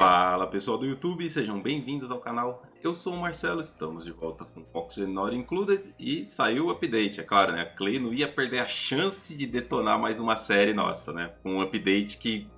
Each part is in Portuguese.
Fala pessoal do YouTube, sejam bem-vindos ao canal. Eu sou o Marcelo, estamos de volta com Oxygen Not Included e saiu o update, é claro, né? A Clay não ia perder a chance de detonar mais uma série nossa, né? Um update que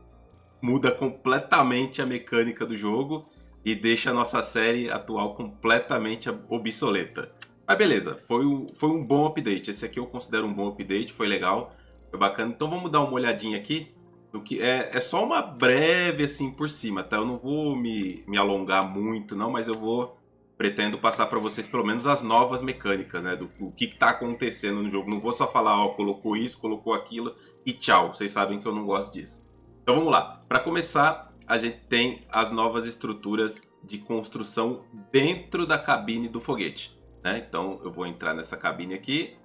muda completamente a mecânica do jogo e deixa a nossa série atual completamente obsoleta. Mas beleza, foi um, foi um bom update. Esse aqui eu considero um bom update, foi legal, foi bacana. Então vamos dar uma olhadinha aqui do que é, é só uma breve assim por cima, tá? Eu não vou me, me alongar muito, não, mas eu vou pretendo passar para vocês pelo menos as novas mecânicas, né? Do, do que, está acontecendo no jogo. Não vou só falar, ó, colocou isso, colocou aquilo e tchau. Vocês sabem que eu não gosto disso. Então vamos lá. Para começar, a gente tem as novas estruturas de construção dentro da cabine do foguete, né? Então eu vou entrar nessa cabine aqui,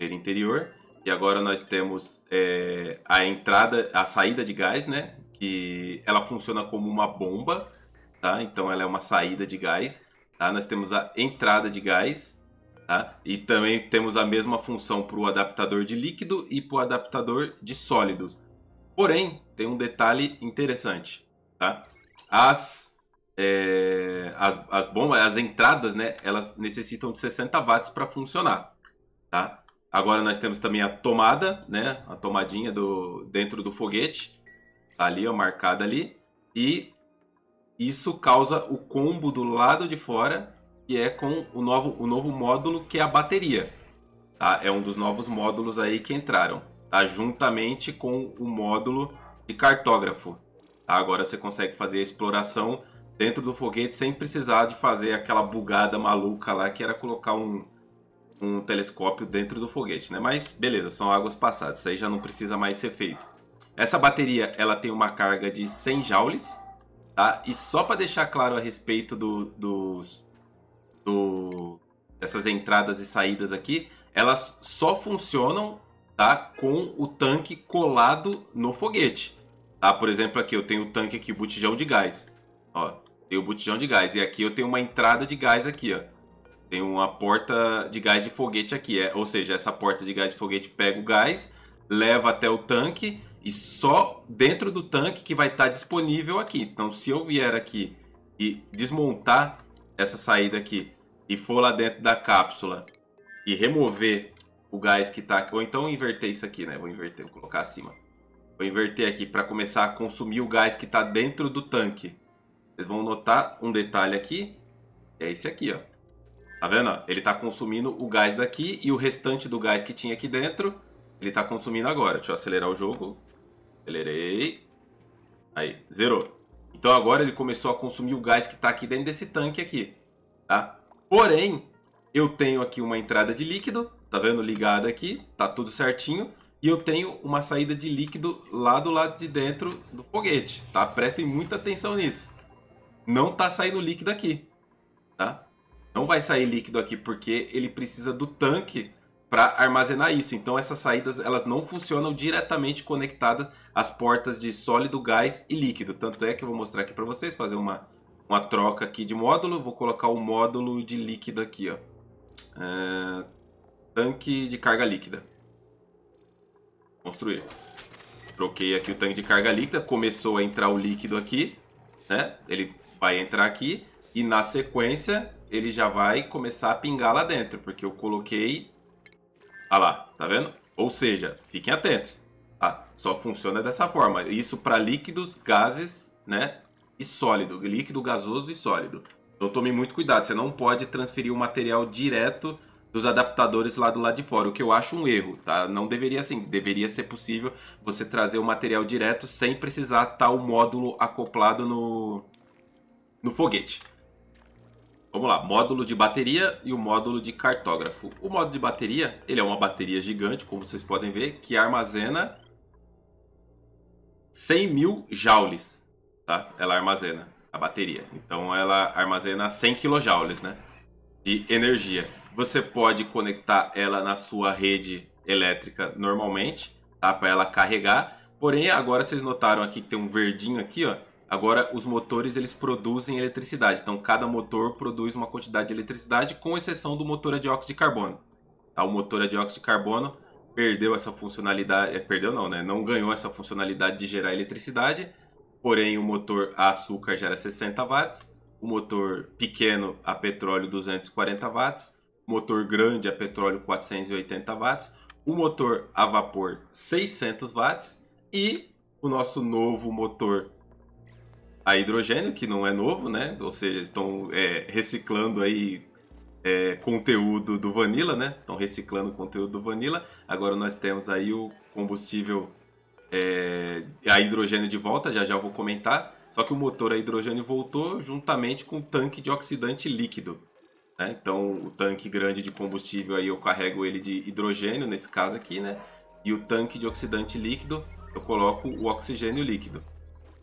interior. E agora nós temos é, a entrada, a saída de gás, né? Que ela funciona como uma bomba, tá? Então ela é uma saída de gás, tá? Nós temos a entrada de gás, tá? E também temos a mesma função para o adaptador de líquido e para o adaptador de sólidos. Porém, tem um detalhe interessante, tá? As, é, as, as bombas, as entradas, né? Elas necessitam de 60 watts para funcionar, tá? Agora nós temos também a tomada, né? A tomadinha do dentro do foguete. Tá ali, ó, marcada ali. E isso causa o combo do lado de fora, que é com o novo, o novo módulo que é a bateria. Tá? É um dos novos módulos aí que entraram. Tá? Juntamente com o módulo de cartógrafo. Tá? Agora você consegue fazer a exploração dentro do foguete sem precisar de fazer aquela bugada maluca lá que era colocar um um telescópio dentro do foguete, né? Mas beleza, são águas passadas, isso aí já não precisa mais ser feito. Essa bateria, ela tem uma carga de 100 joules, tá? E só para deixar claro a respeito do, dos, do, dessas entradas e saídas aqui, elas só funcionam, tá? Com o tanque colado no foguete, tá? Por exemplo, aqui eu tenho o tanque aqui, o botijão de gás, ó, tem o botijão de gás e aqui eu tenho uma entrada de gás aqui, ó tem uma porta de gás de foguete aqui. É, ou seja, essa porta de gás de foguete pega o gás, leva até o tanque e só dentro do tanque que vai estar tá disponível aqui. Então, se eu vier aqui e desmontar essa saída aqui e for lá dentro da cápsula e remover o gás que está aqui, ou então inverter isso aqui, né? Vou inverter, vou colocar acima. Vou inverter aqui para começar a consumir o gás que está dentro do tanque. Vocês vão notar um detalhe aqui, é esse aqui, ó. Tá vendo? Ele tá consumindo o gás daqui e o restante do gás que tinha aqui dentro, ele tá consumindo agora. Deixa eu acelerar o jogo. Acelerei. Aí, zerou. Então agora ele começou a consumir o gás que tá aqui dentro desse tanque aqui, tá? Porém, eu tenho aqui uma entrada de líquido, tá vendo? Ligada aqui, tá tudo certinho. E eu tenho uma saída de líquido lá do lado de dentro do foguete, tá? Prestem muita atenção nisso. Não tá saindo líquido aqui, tá? não vai sair líquido aqui porque ele precisa do tanque para armazenar isso. Então essas saídas elas não funcionam diretamente conectadas às portas de sólido, gás e líquido. Tanto é que eu vou mostrar aqui para vocês, fazer uma, uma troca aqui de módulo. Vou colocar o um módulo de líquido aqui, ó. É... Tanque de carga líquida. Construir. Troquei aqui o tanque de carga líquida. Começou a entrar o líquido aqui, né? Ele vai entrar aqui. E na sequência ele já vai começar a pingar lá dentro, porque eu coloquei... Ah lá, tá vendo? Ou seja, fiquem atentos. Ah, só funciona dessa forma. Isso para líquidos, gases, né? E sólido. Líquido, gasoso e sólido. Então tome muito cuidado. Você não pode transferir o material direto dos adaptadores lá do lado de fora, o que eu acho um erro, tá? Não deveria assim, deveria ser possível você trazer o material direto sem precisar estar tá o módulo acoplado no, no foguete. Vamos lá, módulo de bateria e o módulo de cartógrafo. O módulo de bateria, ele é uma bateria gigante, como vocês podem ver, que armazena 100 mil joules, tá? Ela armazena a bateria. Então ela armazena 100 kJ, né? De energia. Você pode conectar ela na sua rede elétrica normalmente, tá? Para ela carregar. Porém, agora vocês notaram aqui que tem um verdinho aqui, ó Agora, os motores eles produzem eletricidade, então cada motor produz uma quantidade de eletricidade, com exceção do motor a dióxido de carbono. Tá? O motor a dióxido de carbono perdeu essa funcionalidade, é, perdeu não, né? Não ganhou essa funcionalidade de gerar eletricidade, porém o motor a açúcar gera 60 watts, o motor pequeno a petróleo 240 watts, motor grande a petróleo 480 watts, o motor a vapor 600 watts e o nosso novo motor a hidrogênio, que não é novo, né? Ou seja, estão é, reciclando aí é, conteúdo do Vanilla, né? Estão reciclando conteúdo do Vanilla. Agora nós temos aí o combustível é, a hidrogênio de volta, já já vou comentar. Só que o motor a hidrogênio voltou juntamente com o tanque de oxidante líquido. Né? Então o tanque grande de combustível aí eu carrego ele de hidrogênio, nesse caso aqui, né? E o tanque de oxidante líquido eu coloco o oxigênio líquido,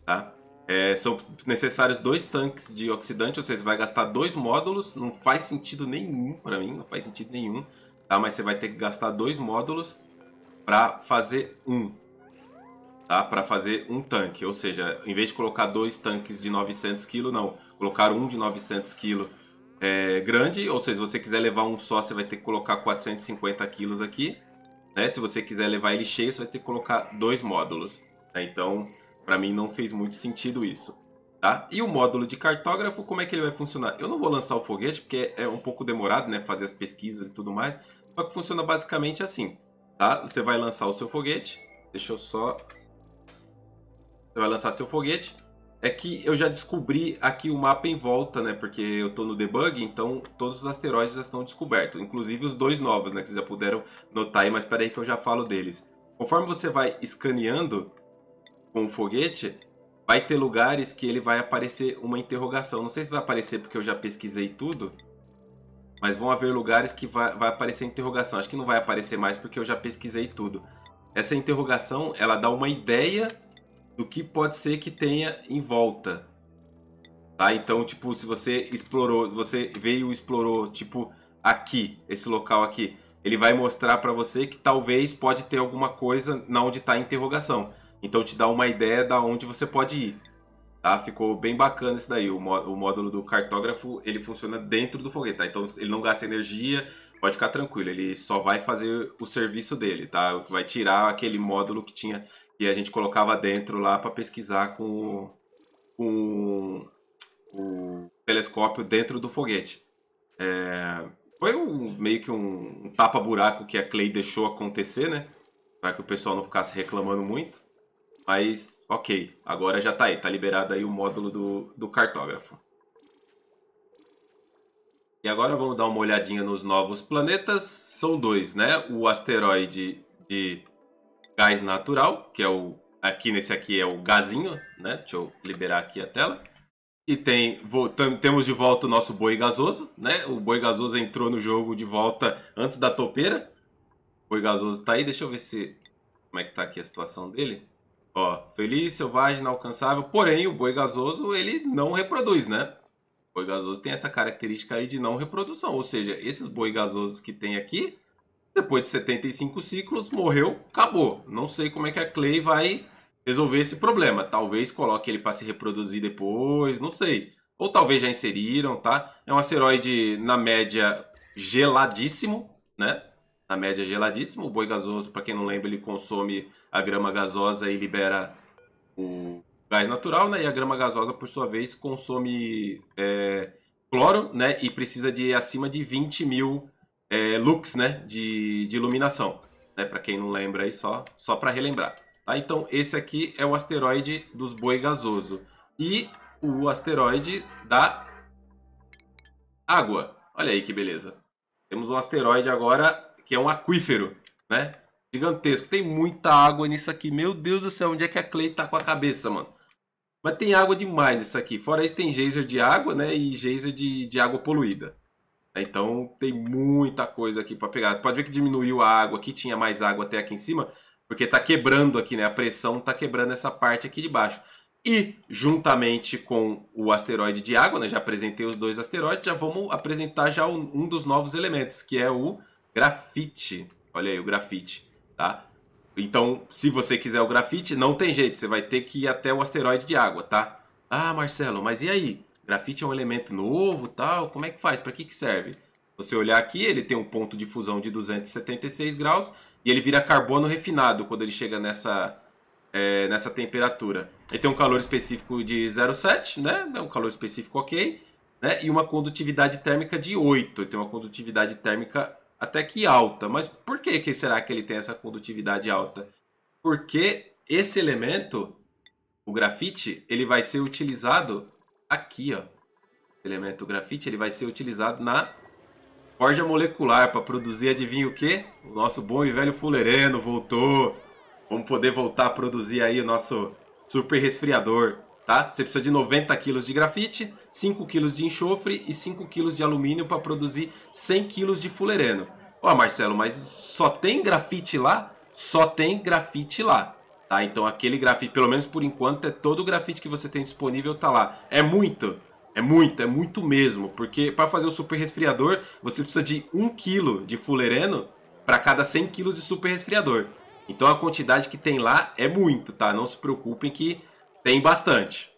tá? É, são necessários dois tanques de oxidante, ou seja, você vai gastar dois módulos, não faz sentido nenhum para mim, não faz sentido nenhum, tá? Mas você vai ter que gastar dois módulos para fazer um, tá? Para fazer um tanque, ou seja, em vez de colocar dois tanques de 900 kg, não, colocar um de 900 kg é, grande, ou seja, se você quiser levar um só, você vai ter que colocar 450 kg aqui, né? Se você quiser levar ele cheio, você vai ter que colocar dois módulos, né? Então, para mim não fez muito sentido isso. Tá? E o módulo de cartógrafo, como é que ele vai funcionar? Eu não vou lançar o foguete, porque é um pouco demorado, né? Fazer as pesquisas e tudo mais. Só que funciona basicamente assim, tá? Você vai lançar o seu foguete. Deixa eu só... Você vai lançar seu foguete. É que eu já descobri aqui o mapa em volta, né? Porque eu tô no debug, então todos os asteroides já estão descobertos. Inclusive os dois novos, né? Que vocês já puderam notar aí, mas peraí que eu já falo deles. Conforme você vai escaneando, com o foguete, vai ter lugares que ele vai aparecer uma interrogação. Não sei se vai aparecer porque eu já pesquisei tudo, mas vão haver lugares que vai, vai aparecer interrogação. Acho que não vai aparecer mais porque eu já pesquisei tudo. Essa interrogação, ela dá uma ideia do que pode ser que tenha em volta. Tá? Então, tipo, se você explorou, você veio e explorou, tipo, aqui, esse local aqui, ele vai mostrar para você que talvez pode ter alguma coisa na onde está a interrogação. Então te dá uma ideia da onde você pode ir. Tá? Ficou bem bacana isso daí. O, o módulo do cartógrafo ele funciona dentro do foguete, tá? Então ele não gasta energia, pode ficar tranquilo. Ele só vai fazer o serviço dele, tá? Vai tirar aquele módulo que tinha que a gente colocava dentro lá para pesquisar com, com, com o telescópio dentro do foguete. É, foi um, meio que um, um tapa-buraco que a Clay deixou acontecer, né? Para que o pessoal não ficasse reclamando muito. Mas, ok, agora já tá aí, tá liberado aí o módulo do, do cartógrafo. E agora vamos dar uma olhadinha nos novos planetas. São dois, né? O asteroide de gás natural, que é o... Aqui nesse aqui é o gazinho, né? Deixa eu liberar aqui a tela. E tem, temos de volta o nosso boi gasoso, né? O boi gasoso entrou no jogo de volta antes da topeira. O boi gasoso tá aí, deixa eu ver se... Como é que tá aqui a situação dele? Ó, feliz, selvagem, inalcançável. Porém, o boi gasoso, ele não reproduz, né? O boi gasoso tem essa característica aí de não reprodução. Ou seja, esses boi gasosos que tem aqui, depois de 75 ciclos, morreu, acabou. Não sei como é que a Clay vai resolver esse problema. Talvez coloque ele para se reproduzir depois, não sei. Ou talvez já inseriram, tá? É um asteroide, na média, geladíssimo, né? Na média, geladíssimo. O boi gasoso, para quem não lembra, ele consome a grama gasosa e libera o gás natural, né? E a grama gasosa, por sua vez, consome é, cloro, né? E precisa de acima de 20 mil é, lux, né? De, de iluminação, né? Para quem não lembra aí, só, só para relembrar. Tá? Então, esse aqui é o asteroide dos boi gasoso. E o asteroide da água. Olha aí que beleza. Temos um asteroide agora que é um aquífero, né? Gigantesco. Tem muita água nisso aqui. Meu Deus do céu, onde é que a Clay tá com a cabeça, mano? Mas tem água demais nisso aqui. Fora isso, tem geyser de água, né? E geyser de, de água poluída. É, então tem muita coisa aqui para pegar. Pode ver que diminuiu a água aqui, tinha mais água até aqui em cima, porque tá quebrando aqui, né? A pressão tá quebrando essa parte aqui de baixo. E juntamente com o asteroide de água, né? Já apresentei os dois asteroides, já vamos apresentar já um dos novos elementos, que é o grafite. Olha aí o grafite tá? Então, se você quiser o grafite, não tem jeito, você vai ter que ir até o asteroide de água, tá? Ah, Marcelo, mas e aí? Grafite é um elemento novo, tal, como é que faz? Para que que serve? Você olhar aqui, ele tem um ponto de fusão de 276 graus e ele vira carbono refinado quando ele chega nessa é, nessa temperatura. Ele tem um calor específico de 0,7, né? É um calor específico ok, né? E uma condutividade térmica de 8. Ele tem uma condutividade térmica até que alta. Mas por que, que será que ele tem essa condutividade alta? Porque esse elemento, o grafite, ele vai ser utilizado aqui, ó. Esse elemento grafite, ele vai ser utilizado na forja molecular para produzir, adivinha o que? O nosso bom e velho fulereno voltou. Vamos poder voltar a produzir aí o nosso super resfriador, tá? Você precisa de 90 quilos de grafite, 5 kg de enxofre e 5 kg de alumínio para produzir 100 kg de fulereno. Ó, oh, Marcelo, mas só tem grafite lá? Só tem grafite lá. Tá, então aquele grafite, pelo menos por enquanto, é todo o grafite que você tem disponível tá lá. É muito, é muito, é muito mesmo, porque para fazer o super resfriador, você precisa de 1 kg de fulereno para cada 100 kg de super resfriador. Então a quantidade que tem lá é muito, tá? Não se preocupem que tem bastante.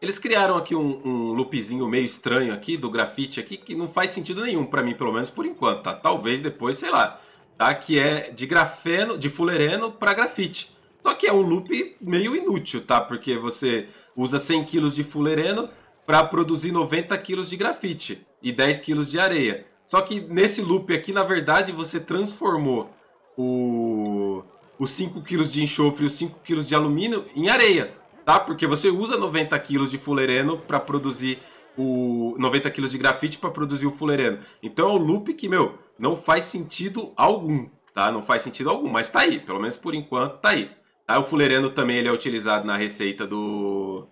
Eles criaram aqui um, um loopzinho meio estranho aqui do grafite aqui que não faz sentido nenhum para mim, pelo menos por enquanto, tá? Talvez depois, sei lá, tá? Que é de grafeno, de fulereno para grafite. Só que é um loop meio inútil, tá? Porque você usa 100 kg de fulereno para produzir 90 kg de grafite e 10 kg de areia. Só que nesse loop aqui, na verdade, você transformou o, os 5 kg de enxofre e os 5 kg de alumínio em areia tá? Porque você usa 90 quilos de fulereno para produzir o 90 quilos de grafite para produzir o fulereno. Então é um loop que, meu, não faz sentido algum, tá? Não faz sentido algum, mas tá aí, pelo menos por enquanto tá aí. Tá? O fulereno também ele é utilizado na receita do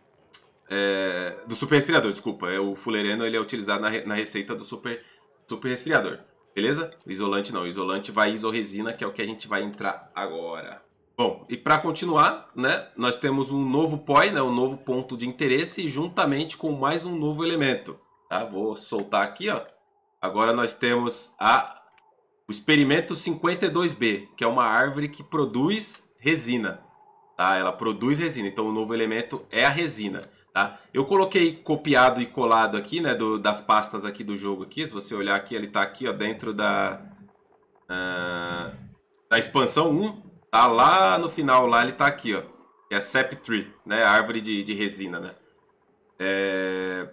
é, do super resfriador, desculpa. É, o fulereno ele é utilizado na, na receita do super, super resfriador. Beleza? Isolante não, isolante vai isoresina, que é o que a gente vai entrar agora. Bom, e para continuar, né, nós temos um novo POI, né, um novo ponto de interesse, juntamente com mais um novo elemento. Tá? Vou soltar aqui. Ó. Agora nós temos a, o experimento 52B, que é uma árvore que produz resina. Tá? Ela produz resina, então o novo elemento é a resina. Tá? Eu coloquei copiado e colado aqui, né, do, das pastas aqui do jogo aqui. Se você olhar aqui, ele está aqui ó, dentro da, uh, da expansão 1, tá lá no final, lá ele tá aqui, ó. Que é sap tree, né? A árvore de, de resina, né? É...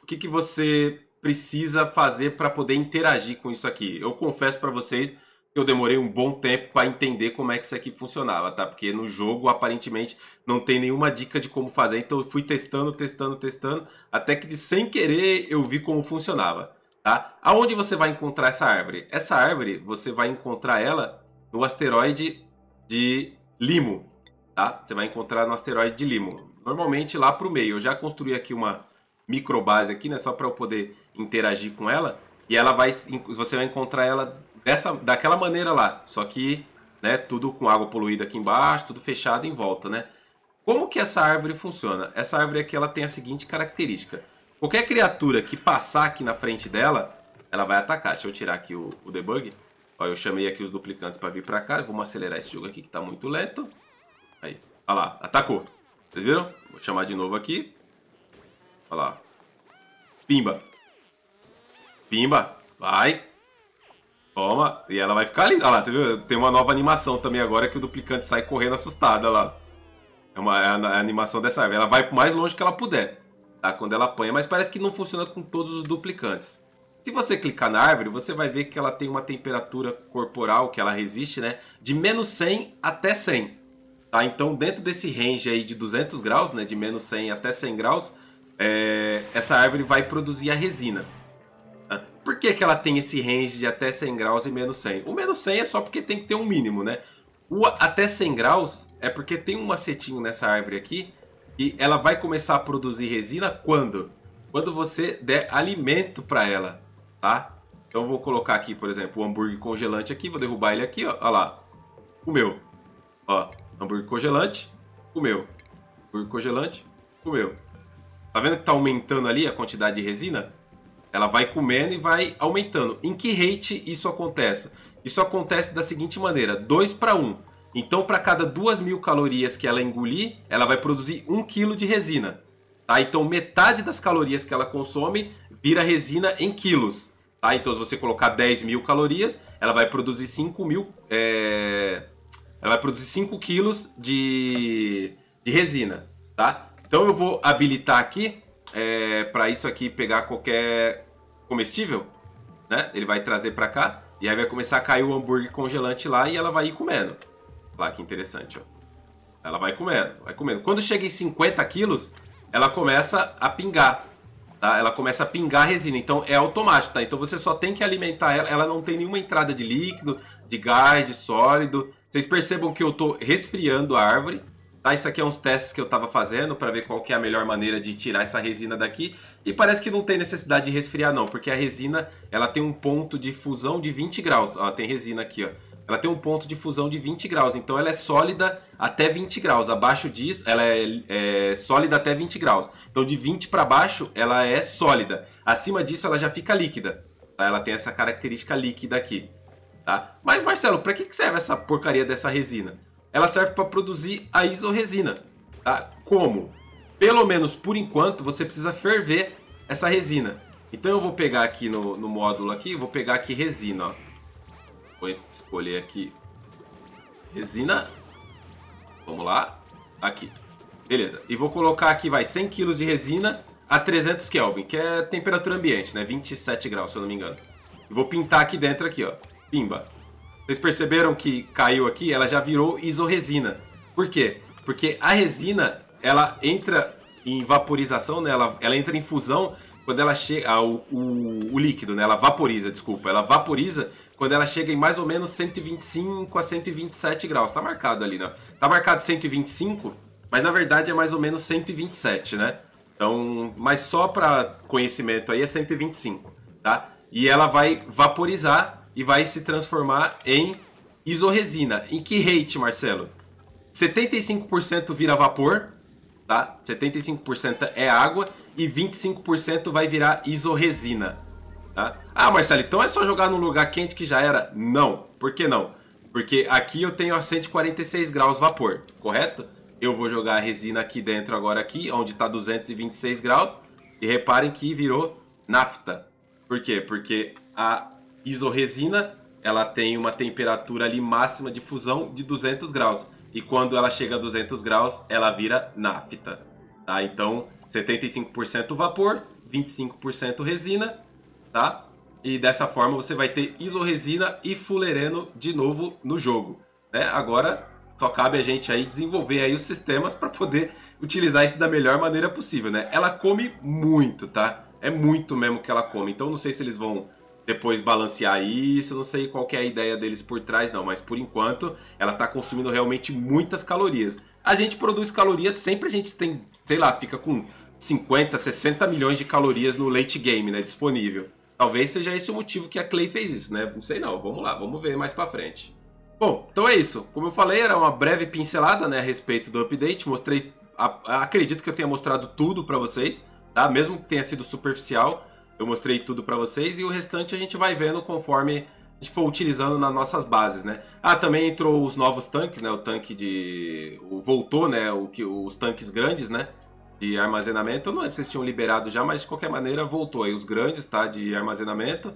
O que, que você precisa fazer para poder interagir com isso aqui? Eu confesso para vocês que eu demorei um bom tempo para entender como é que isso aqui funcionava, tá? Porque no jogo aparentemente não tem nenhuma dica de como fazer, então eu fui testando, testando, testando, até que de sem querer eu vi como funcionava, tá? Aonde você vai encontrar essa árvore? Essa árvore você vai encontrar ela no asteroide de limo, tá? Você vai encontrar no asteroide de limo. Normalmente lá para o meio. Eu já construí aqui uma microbase aqui, né? Só para eu poder interagir com ela. E ela vai, você vai encontrar ela dessa, daquela maneira lá. Só que, né? Tudo com água poluída aqui embaixo, tudo fechado em volta, né? Como que essa árvore funciona? Essa árvore aqui ela tem a seguinte característica. Qualquer criatura que passar aqui na frente dela, ela vai atacar. Deixa eu tirar aqui o, o debug. Ó, eu chamei aqui os duplicantes para vir para cá. Vamos acelerar esse jogo aqui que está muito lento. Aí, olha lá, atacou. Vocês viram? Vou chamar de novo aqui. Olha lá. Pimba. Pimba. Vai. Toma. E ela vai ficar ali. Olha lá, você viu? Tem uma nova animação também agora que o duplicante sai correndo assustada lá. É uma é a, é animação dessa Ela vai mais longe que ela puder. Tá? Quando ela apanha. Mas parece que não funciona com todos os duplicantes. Se você clicar na árvore, você vai ver que ela tem uma temperatura corporal que ela resiste, né, de menos 100 até 100. Tá? Então, dentro desse range aí de 200 graus, né, de menos 100 até 100 graus, é... essa árvore vai produzir a resina. Tá? Por que, que ela tem esse range de até 100 graus e menos 100? O menos 100 é só porque tem que ter um mínimo, né? O até 100 graus é porque tem um macetinho nessa árvore aqui e ela vai começar a produzir resina quando? Quando você der alimento para ela tá? Então vou colocar aqui, por exemplo, o hambúrguer congelante aqui, vou derrubar ele aqui, ó, ó lá. O meu. Ó, hambúrguer congelante, o meu. Hambúrguer congelante, o meu. Tá vendo que tá aumentando ali a quantidade de resina? Ela vai comendo e vai aumentando. Em que rate isso acontece? Isso acontece da seguinte maneira: 2 para 1. Então, para cada 2.000 calorias que ela engolir, ela vai produzir 1 quilo de resina. Tá? Então, metade das calorias que ela consome vira resina em quilos. Tá? Então, se você colocar 10 mil calorias, ela vai produzir 5 mil. É... Ela vai produzir 5 quilos de, de resina. Tá? Então eu vou habilitar aqui é, para isso aqui pegar qualquer comestível, né? Ele vai trazer para cá e aí vai começar a cair o hambúrguer congelante lá e ela vai ir comendo. Lá que interessante, ó. Ela vai comendo, vai comendo. Quando chega em 50 quilos, ela começa a pingar. Tá? Ela começa a pingar a resina, então é automático, tá? Então você só tem que alimentar ela, ela não tem nenhuma entrada de líquido, de gás, de sólido. Vocês percebam que eu estou resfriando a árvore, tá? Isso aqui é uns testes que eu estava fazendo para ver qual é a melhor maneira de tirar essa resina daqui. E parece que não tem necessidade de resfriar não, porque a resina, ela tem um ponto de fusão de 20 graus. Ó, tem resina aqui, ó ela tem um ponto de fusão de 20 graus. Então ela é sólida até 20 graus. Abaixo disso, ela é, é sólida até 20 graus. Então de 20 para baixo, ela é sólida. Acima disso, ela já fica líquida. Tá? Ela tem essa característica líquida aqui. Tá? Mas Marcelo, para que serve essa porcaria dessa resina? Ela serve para produzir a isoresina. Tá? Como? Pelo menos por enquanto, você precisa ferver essa resina. Então eu vou pegar aqui no, no módulo aqui, vou pegar aqui resina, ó. Vou escolher aqui. Resina. Vamos lá. Aqui. Beleza. E vou colocar aqui, vai, 100 kg de resina a 300 Kelvin, que é temperatura ambiente, né? 27 graus, se eu não me engano. E vou pintar aqui dentro, aqui, ó. Pimba. Vocês perceberam que caiu aqui? Ela já virou isoresina. Por quê? Porque a resina, ela entra em vaporização, né? Ela, ela entra em fusão quando ela chega. Ah, o, o, o líquido, né? Ela vaporiza, desculpa. Ela vaporiza quando ela chega em mais ou menos 125 a 127 graus. Tá marcado ali, né? Tá marcado 125, mas na verdade é mais ou menos 127, né? Então, mas só para conhecimento aí é 125, tá? E ela vai vaporizar e vai se transformar em isoresina. Em que rate, Marcelo? 75% vira vapor, tá? 75% é água e 25% vai virar isoresina. Tá? Ah, Marcelo, então é só jogar num lugar quente que já era? Não. Por que não? Porque aqui eu tenho a 146 graus vapor, correto? Eu vou jogar a resina aqui dentro agora, aqui, onde está 226 graus. E reparem que virou nafta. Por quê? Porque a isoresina ela tem uma temperatura ali máxima de fusão de 200 graus. E quando ela chega a 200 graus, ela vira nafta. Tá? Então, 75% vapor, 25% resina tá? E dessa forma você vai ter isoresina e fulereno de novo no jogo, né? Agora só cabe a gente aí desenvolver aí os sistemas para poder utilizar isso da melhor maneira possível, né? Ela come muito, tá? É muito mesmo que ela come. Então não sei se eles vão depois balancear isso, não sei qual é a ideia deles por trás não, mas por enquanto ela está consumindo realmente muitas calorias. A gente produz calorias, sempre a gente tem, sei lá, fica com 50, 60 milhões de calorias no late game, né, disponível. Talvez seja esse o motivo que a Clay fez isso, né? Não sei não, vamos lá, vamos ver mais pra frente. Bom, então é isso. Como eu falei, era uma breve pincelada né, a respeito do update. Mostrei, a, acredito que eu tenha mostrado tudo para vocês, tá? Mesmo que tenha sido superficial, eu mostrei tudo para vocês e o restante a gente vai vendo conforme a gente for utilizando nas nossas bases, né? Ah, também entrou os novos tanques, né? O tanque de... voltou, né? O que... Os tanques grandes, né? de armazenamento. não é que vocês tinham liberado já, mas de qualquer maneira voltou aí os grandes, tá? De armazenamento.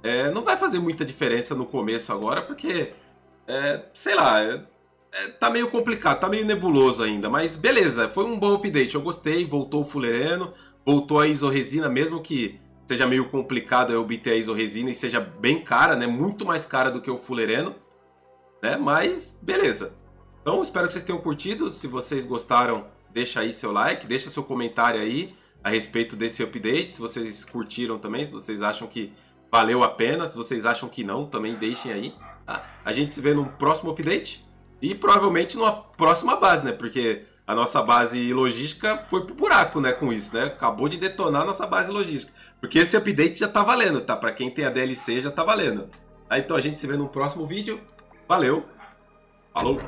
É, não vai fazer muita diferença no começo agora, porque, é, sei lá, é, é tá meio complicado, tá meio nebuloso ainda. Mas beleza, foi um bom update, eu gostei, voltou o fulereno, voltou a isorresina, mesmo que seja meio complicado eu obter a isorresina e seja bem cara, né? Muito mais cara do que o fulereno, né? Mas beleza. Então, espero que vocês tenham curtido. Se vocês gostaram, deixa aí seu like, deixa seu comentário aí a respeito desse update, se vocês curtiram também, se vocês acham que valeu a pena, se vocês acham que não, também deixem aí. Tá? A gente se vê no próximo update e provavelmente numa próxima base, né? Porque a nossa base logística foi pro buraco, né, com isso, né? Acabou de detonar a nossa base logística. Porque esse update já tá valendo, tá? Para quem tem a DLC já tá valendo. aí tá? Então a gente se vê no próximo vídeo. Valeu. Falou.